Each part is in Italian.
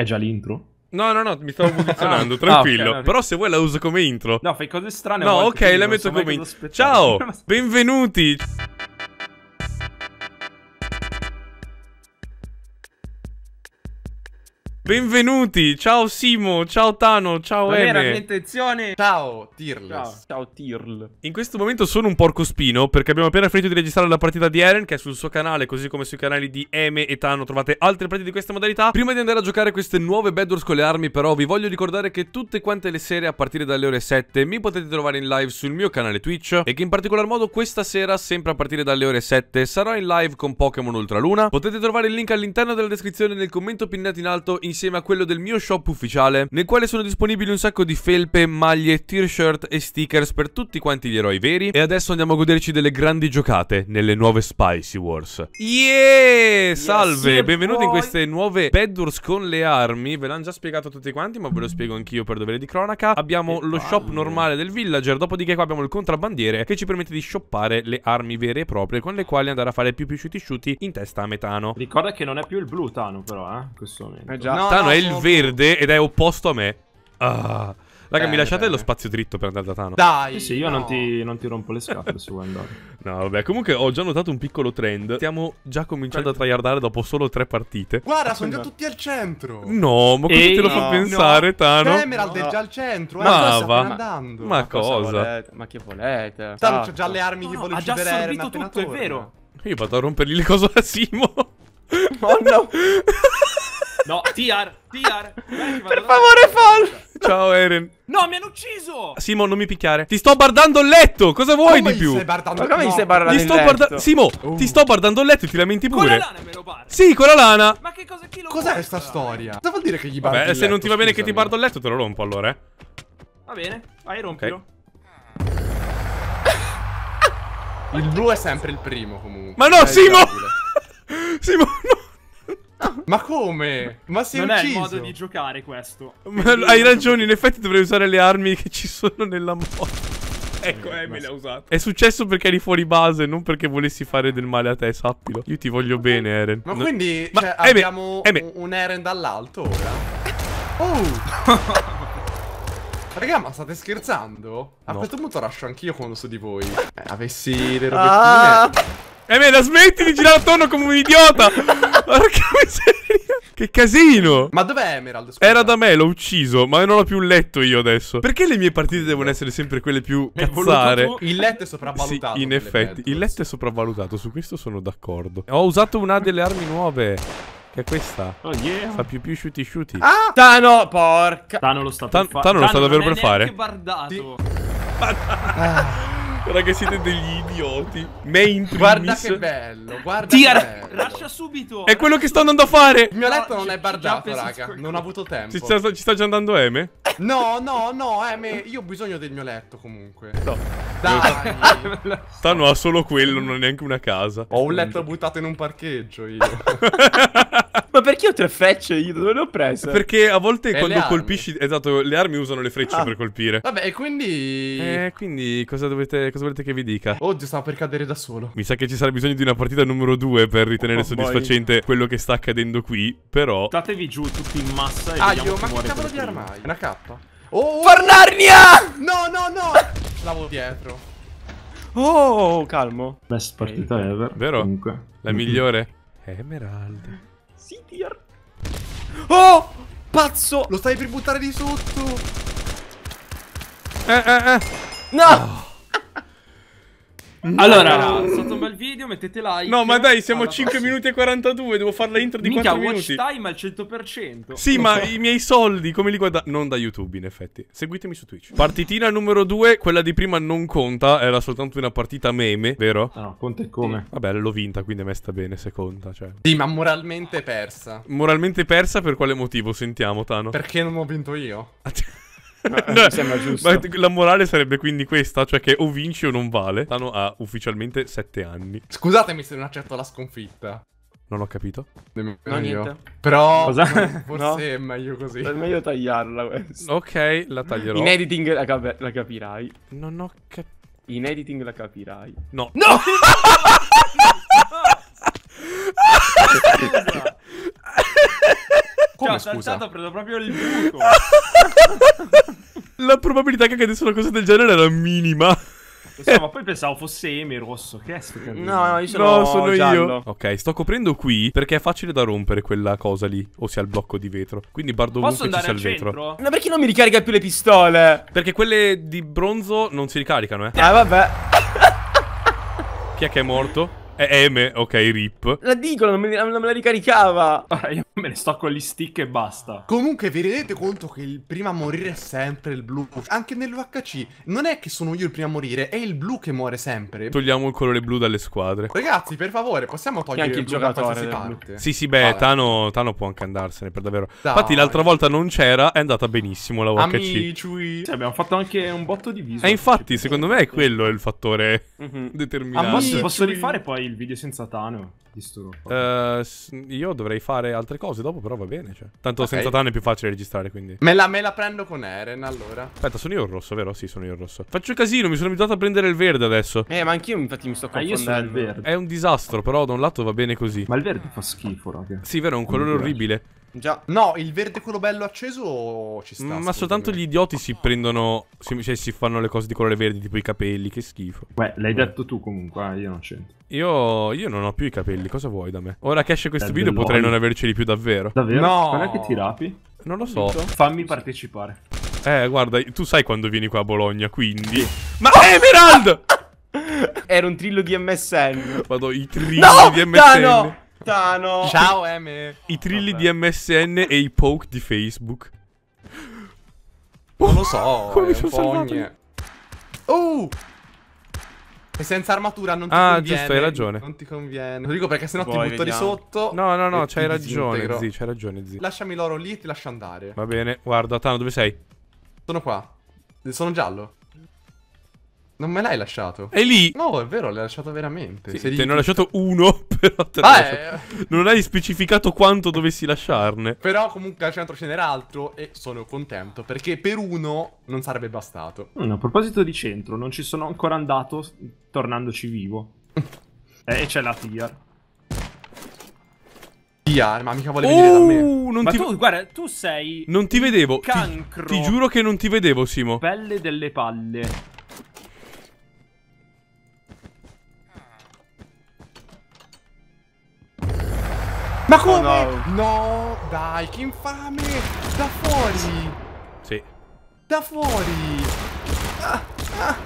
È già l'intro? No, no, no, mi stavo posizionando, ah, tranquillo. Okay, no, Però se vuoi la uso come intro. No, fai cose strane. No, ok, la metto come intro. Ciao, benvenuti. Benvenuti, ciao Simo, ciao Tano, ciao Eme. era mia Ciao Tirl. Ciao. ciao Tirl. In questo momento sono un porcospino perché abbiamo appena finito di registrare la partita di Eren che è sul suo canale, così come sui canali di Eme e Tano trovate altre partite di questa modalità. Prima di andare a giocare queste nuove Bedwars con le armi però vi voglio ricordare che tutte quante le sere a partire dalle ore 7 mi potete trovare in live sul mio canale Twitch e che in particolar modo questa sera, sempre a partire dalle ore 7, sarò in live con Pokémon Ultraluna. Potete trovare il link all'interno della descrizione nel commento pinnato in alto insieme insieme a quello del mio shop ufficiale, nel quale sono disponibili un sacco di felpe, maglie, t-shirt e stickers per tutti quanti gli eroi veri. E adesso andiamo a goderci delle grandi giocate nelle nuove Spicy Wars. Yeah! Salve! Yes, Benvenuti in queste nuove Bedwars con le armi. Ve l'hanno già spiegato tutti quanti, ma ve lo spiego anch'io per dovere di cronaca. Abbiamo lo shop normale del villager, dopodiché qua abbiamo il contrabbandiere che ci permette di shoppare le armi vere e proprie con le quali andare a fare più più shooty shooty in testa a metano. Ricorda che non è più il blu Tano però, eh, in questo momento. Eh già, no, Tano no, è il verde ed è opposto a me. Ah. Raga, bene, mi lasciate bene. lo spazio dritto per andare da Tano. Dai! Sì, io no. non, ti, non, ti, rompo le scarpe su andare. No, vabbè, comunque ho già notato un piccolo trend. Stiamo già cominciando a tryhardare dopo solo tre partite. Guarda, sono già tutti al centro. No, ma cosa Ehi, te lo no, fa pensare, Tano? Emerald no. è già al centro, eh. ma eh, va. andando. Ma, ma cosa? Volete? Ma che volete? Tano c'ha esatto. già le armi che volete uccidere Ha già assorbito tutto, è vero. Io vado a rompergli le cose a Simo. Oh no! No, TR, TR. per favore, fallo. Ciao, Eren. No, mi hanno ucciso. Simo, non mi picchiare. Ti sto bardando il letto. Cosa vuoi come di più? Stai bardando... Ma come no. mi stai bardando ti sto il letto? Barda... Simo, uh. ti sto bardando il letto e ti lamenti pure. Con la lana me lo bardo. Sì, con la lana. Ma che cosa chi lo Cos'è questa storia? Cosa vuol dire che gli bardo Beh, se letto, non ti va bene scusami. che ti bardo il letto, te lo rompo allora, eh. Va bene. Vai, rompilo. Okay. Il blu è sempre il primo comunque. Ma no, Simo! Simo, no! Ma come? Ma sei non ucciso? Non è il modo di giocare questo. hai ragione, in effetti dovrei usare le armi che ci sono nella mod. Ecco, eh, eh me le ha usate. È successo perché eri fuori base, non perché volessi fare del male a te, sappilo. Io ti voglio bene, Eren. Ma no. quindi Ma cioè, abbiamo Eme. un Eren dall'alto ora? Oh! Raga, ma state scherzando? A no. questo punto rascio anch'io quando su di voi. Eh, eh avessi le ah! robettine... Ah. E me la smetti di girare attorno come un idiota! Porca miseria. Che casino. Ma dov'è Emerald? Scusa. Era da me, l'ho ucciso, ma non ho più un letto io adesso. Perché le mie partite devono essere sempre quelle più cazzare? Il letto è sopravvalutato. Sì, in effetti, il letto è sopravvalutato, su questo sono d'accordo. Ho usato una delle armi nuove. Che è questa? Oh yeah. Fa più più shooty shooty. Ah! Tano, porca. Tano lo sta Tan per fare. Tano lo sta davvero per fare. Guardato. Sì. Ah. Raga, siete degli idioti. Me in primis. Guarda che bello, guarda Tira. che bello. Lascia subito. È quello che sto andando a fare. Il mio letto no, non è bardato, raga. Non ho avuto tempo. Ci sta, ci sta già andando Eme? No, no, no, Eme. Io ho bisogno del mio letto comunque. No. Dai. Tano ha solo quello, non ho neanche una casa. Ho un letto buttato in un parcheggio io. Ma perché ho tre frecce io? Dove le ho prese? Perché a volte eh, e quando colpisci... Esatto, le armi usano le frecce ah. per colpire. Vabbè, e quindi... Eh, quindi cosa, dovete, cosa volete che vi dica? Oddio, stavo per cadere da solo. Mi sa che ci sarà bisogno di una partita numero due per ritenere oh, soddisfacente boy. quello che sta accadendo qui, però... Statevi giù tutti in massa e ah, ma che cavolo di armai? Una K? Oh! oh Farnarnia! Oh. No, no, no! Lavo dietro. Oh, calmo. Best partita ever. Vero? Comunque. La migliore? Emerald. Sitir. Oh! Pazzo! Lo stai per buttare di sotto! Eh, eh, eh! No! Oh. Allora, è stato un bel video, mettete like. No, ma dai, siamo a 5 prossima. minuti e 42, devo fare la intro di Minchia, 4 minuti. watch time al 100%. Sì, ma i miei soldi come li guadagno? Non da YouTube, in effetti. Seguitemi su Twitch. Partitina numero 2, quella di prima non conta, era soltanto una partita meme, vero? Ah, no, conta e come. Vabbè, l'ho vinta, quindi a me sta bene se conta, cioè. Sì, ma moralmente persa. Moralmente persa per quale motivo? Sentiamo, Tano. Perché non ho vinto io? no, mi sembra giusto. Ma la morale sarebbe quindi questa, cioè che o vinci o non vale. Tano ha ufficialmente sette anni. Scusatemi se non accetto la sconfitta. Non ho capito. Nemmeno no, io. Niente. Però Cosa? forse no. è meglio così. È meglio tagliarla questa. Ok, la taglierò. In editing la, cap la capirai. Non ho capito. In editing la capirai. No. No! Scusa. Come Ciao, scusa? saltato, ho preso proprio il buco. la probabilità che accadesse una cosa del genere era minima. So, ma poi pensavo fosse Eme rosso. Che è sto No, no, io sono, no, sono io. Ok, sto coprendo qui perché è facile da rompere quella cosa lì. Ossia il blocco di vetro. Quindi bardo Posso ovunque ci sia il centro? vetro. Ma no, perché non mi ricarica più le pistole? Perché quelle di bronzo non si ricaricano, eh. Ah, vabbè. Chi è che è morto? È eh, eh, M, ok, rip. La dicono, non me, non me la ricaricava. Ah, io me ne sto con gli stick e basta. Comunque, vi rendete conto che il primo a morire è sempre il blu? Anche nell'UHC. Non è che sono io il primo a morire, è il blu che muore sempre. Togliamo il colore blu dalle squadre. Ragazzi, per favore, possiamo togliere anche il, il giocatore da parte. Sì, sì, beh, Tano, Tano, può anche andarsene, per davvero. Dai. Infatti, l'altra volta non c'era, è andata benissimo la UHC. Sì, abbiamo fatto anche un botto di viso. E eh, infatti, secondo me è quello il fattore mm -hmm. determinante. Ah, posso, posso rifare poi il video senza Tano. Uh, eh, io dovrei fare altre cose dopo, però va bene. Cioè. Tanto okay. senza Tano è più facile registrare, quindi. Me la, me la, prendo con Eren, allora. Aspetta, sono io il rosso, vero? Sì, sono io il rosso. Faccio casino, mi sono abituato a prendere il verde adesso. Eh, ma anch'io infatti mi sto confondendo. Ah, io sono il verde. È un disastro, però da un lato va bene così. Ma il verde fa schifo, raga. Sì, vero, è un colore orribile. Già. No, il verde quello bello acceso ci sta. Ma soltanto gli idioti si prendono. Si, cioè, si fanno le cose di colore verde, tipo i capelli. Che schifo. Beh, l'hai Beh. detto tu comunque, eh, io non c'entro. Io, io, non ho più i capelli, cosa vuoi da me? Ora che esce questo eh, Del video potrei non averceli più davvero. Davvero? No! Non è che ti rapi? Non lo so. Fammi partecipare. Eh, guarda, tu sai quando vieni qua a Bologna, quindi... Ma eh, Emerald! Era un trillo di MSN. Vado, i trilli no! di MSN. No, no! Tano. Ciao Eme. I trilli Vabbè. di MSN e i poke di Facebook. Non lo so, Come sono salvato? Oh! E senza armatura non ti ah, conviene. Ah, giusto, hai ragione. Non ti conviene. Lo dico perché sennò Poi, ti butto vediamo. di sotto. No, no, no, c'hai ragione, zi, c'hai ragione, zi. Lasciami l'oro lì e ti lascio andare. Va bene, guarda, Tano, dove sei? Sono qua. Sono giallo. Non me l'hai lasciato. È lì. No, è vero, l'hai lasciato veramente. Sì, te ne ho lasciato uno, però te ah, eh. Non hai specificato quanto dovessi lasciarne. Però comunque al centro ce n'era altro e sono contento, perché per uno non sarebbe bastato. Mm, a proposito di centro, non ci sono ancora andato tornandoci vivo. eh, e c'è la TIA. TIA, ma mica volevi oh, venire da me. Oh, non ma ti... tu, guarda, tu sei... Non ti vedevo. Cancro. Ti, ti giuro che non ti vedevo, Simo. Pelle delle palle. Ma oh, come? Oh no. no. dai, che infame! Da fuori! Sì. Da fuori! Ah, ah,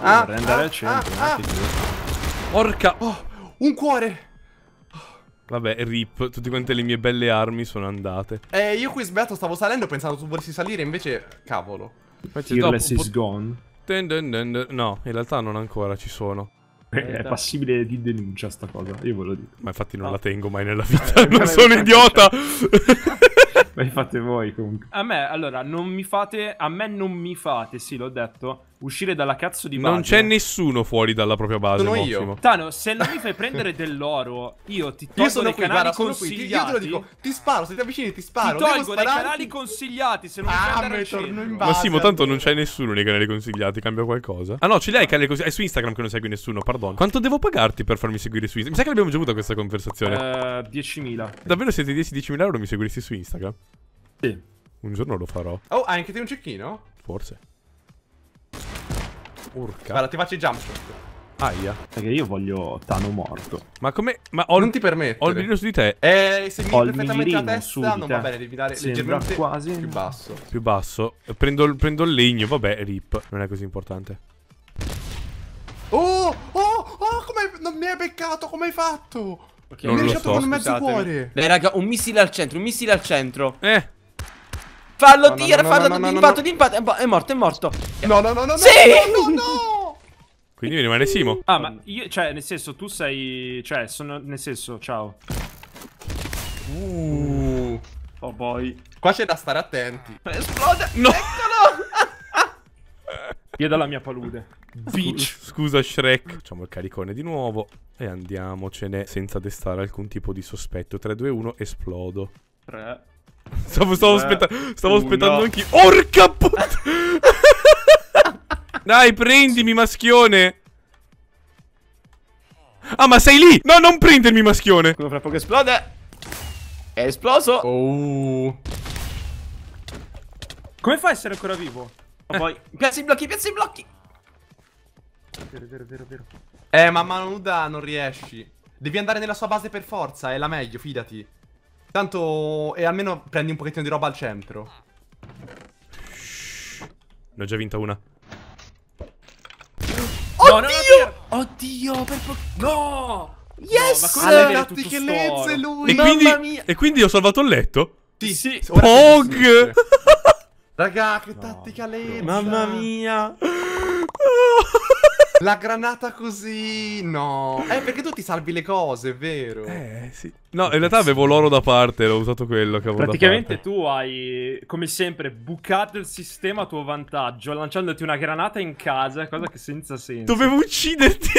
ah, ah, andare al ah, centro, ah, ah. Porca! Oh, un cuore! Vabbè, rip, tutte quante le mie belle armi sono andate. Eh, io qui sbatto, stavo salendo pensavo tu volessi salire, invece, cavolo. Fearless dopo, is gone. Dun dun dun no, in realtà non ancora ci sono. È passibile di denuncia sta cosa, io ve lo dico. Ma infatti non ah. la tengo mai nella eh, vita, eh, non sono idiota! Ma fate voi comunque. A me, allora, non mi fate, a me non mi fate, sì, l'ho detto, uscire dalla cazzo di mano. Non c'è nessuno fuori dalla propria base. Sono io. Tano, se non mi fai prendere dell'oro, io ti tolgo io sono dai qui, canali guarda, sono qui. io te lo dico, ti sparo, se ti avvicini ti sparo. Ti tolgo dai canali consigliati, se non ah, mi andare torno in base. Massimo, tanto non c'è nessuno nei canali consigliati, cambia qualcosa. Ah no, ce li hai i canali consigliati, è su Instagram che non segui nessuno, pardon. Quanto devo pagarti per farmi seguire su Instagram? Mi sa che l'abbiamo già avuta questa conversazione. uh, eh, 10.000. Davvero se ti dessi 10.000 euro mi seguiresti su Instagram? Sì. Un giorno lo farò. Oh, hai anche te un cecchino? Forse. Urca. Guarda, ti faccio i jump shot. Aia. Perché io voglio Tano morto. Ma come... Ma ho... Non ti permetto. Ho il mirino su di te. Eh, se mi ho perfettamente la testa, non va bene, devi dare Sembra leggermente quasi... più basso. Più basso. Prendo, prendo il legno, vabbè, rip. Non è così importante. Oh, oh, oh, come... Non mi hai beccato, come hai fatto? Okay. Non mi hai lasciato so, con mezzo cuore. Dai, raga, un missile al centro, un missile al centro. Eh. Fallo tirare, no, fallo no, no, d'impatto, d'impatto. È morto, è morto. No, no, no, no. Sì! No, no, no. Quindi rimane Simo. Ah, ma io, cioè, nel senso, tu sei. Cioè, sono. Nel senso, ciao. Uh. Oh boy. Qua c'è da stare attenti. Eh, esplode! No! Eccolo! Via dalla mia palude. Beach. Scusa Shrek. Facciamo il caricone di nuovo e andiamocene senza destare alcun tipo di sospetto. 3, 2, 1, esplodo. 3, Stavo, stavo, aspetta stavo aspettando anch'io. Orca puttana. Dai, prendimi, maschione. Ah, ma sei lì? No, non prendermi, maschione. Quello fra poco esplode. È esploso. Oh. Come fa a essere ancora vivo? Ma poi... piazza i blocchi, piazza i blocchi. Vero, vero, vero, vero. Eh, ma a mano nuda non riesci. Devi andare nella sua base per forza, è la meglio, fidati. Tanto, e almeno prendi un pochettino di roba al centro. Ne ho già vinta una. Oddio! No, no, Oddio, per poco... No! Yes! ma come deve che lezze lui, e quindi, e quindi ho salvato il letto? Sì, sì. Pog! Raga, che tattica lezza! Mamma mia! La granata così, no. Eh, perché tu ti salvi le cose, è vero? Eh, sì. No, in realtà avevo l'oro da parte, l'ho usato quello che avevo Praticamente tu hai, come sempre, bucato il sistema a tuo vantaggio, lanciandoti una granata in casa, cosa che senza senso. Dovevo ucciderti,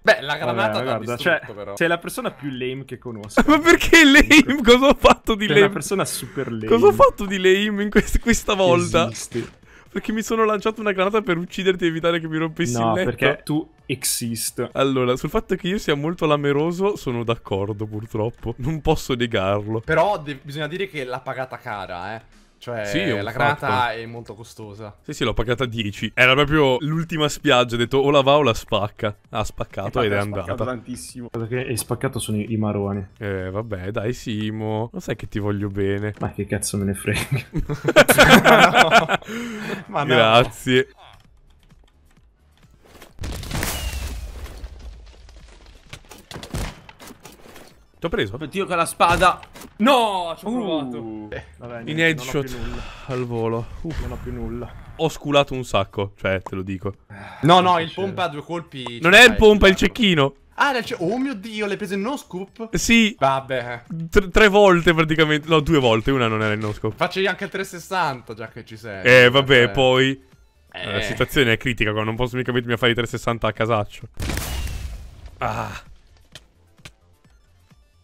Beh, la granata Vabbè, guarda, cioè, però. Sei la persona più lame che conosco. Ma perché lame? Cosa ho fatto di sei lame? Sei una persona super lame. Cosa ho fatto di lame in quest questa volta? Esisti. Perché mi sono lanciato una granata per ucciderti e evitare che mi rompessi no, il letto. No, perché tu exist. Allora, sul fatto che io sia molto lameroso sono d'accordo purtroppo. Non posso negarlo. Però de- bisogna dire che l'ha pagata cara, eh. Cioè, sì, la granata è molto costosa. Sì, sì, l'ho pagata 10. Era proprio l'ultima spiaggia. Ho detto o la va o la spacca. Ha spaccato eh, ed è andata. Ha spaccato tantissimo. Quello che hai spaccato sono i, i maroni. Eh, vabbè, dai, Simo. Lo sai che ti voglio bene. Ma che cazzo me ne frega. no. Ma no. Grazie. Ti ho preso. Oddio con la spada. No, ci ho uh. provato. Eh, vabbè, niente, in headshot al volo. Uh. Non ho più nulla. Ho sculato un sacco, cioè te lo dico. No, no, il pompa ha due colpi. Non è il pompa, è il cecchino. Ah, oh mio dio, l'hai preso in no scoop? Sì. Vabbè. Tre, tre volte praticamente. No, due volte, una non era in no scoop. Facci anche il 360, già che ci sei. Eh, vabbè, vabbè. Eh. poi. Eh. La situazione è critica, non posso mica mettermi a fare i 360 a casaccio. Ah.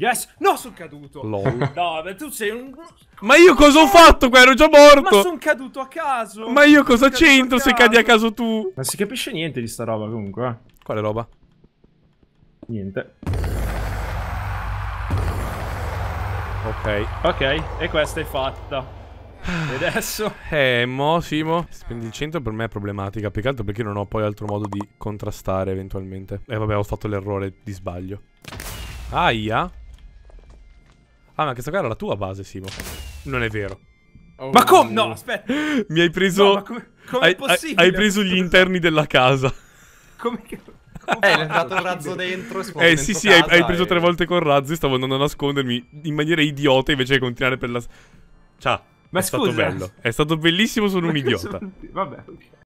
Yes! No, sono caduto! Lol. No, ma tu sei un... Ma io cosa ho fatto qua? Ero già morto! Ma sono caduto a caso! Ma io cosa c'entro se cadi a caso tu? Non si capisce niente di sta roba comunque. Eh. Quale roba? Niente. Ok. Ok, e questa è fatta. E adesso? Eh, mo, Simo. Spendi il centro per me è problematica. Più che altro perché non ho poi altro modo di contrastare eventualmente. E eh, vabbè, ho fatto l'errore di sbaglio. Aia. Ah, ma questa qua era la tua base, Simo. Non è vero. Oh, ma come? No, aspetta. Mi hai preso... No, ma come... Com'è hai, possibile? Hai preso gli interni della casa. Come che... Eh, è andato il razzo dentro e Eh sì sì, hai, hai, preso e... tre volte col razzo stavo andando a nascondermi in maniera idiota invece di continuare per la... Ciao, ma è scusa. stato bello. È stato bellissimo, sono un idiota. Vabbè, ok.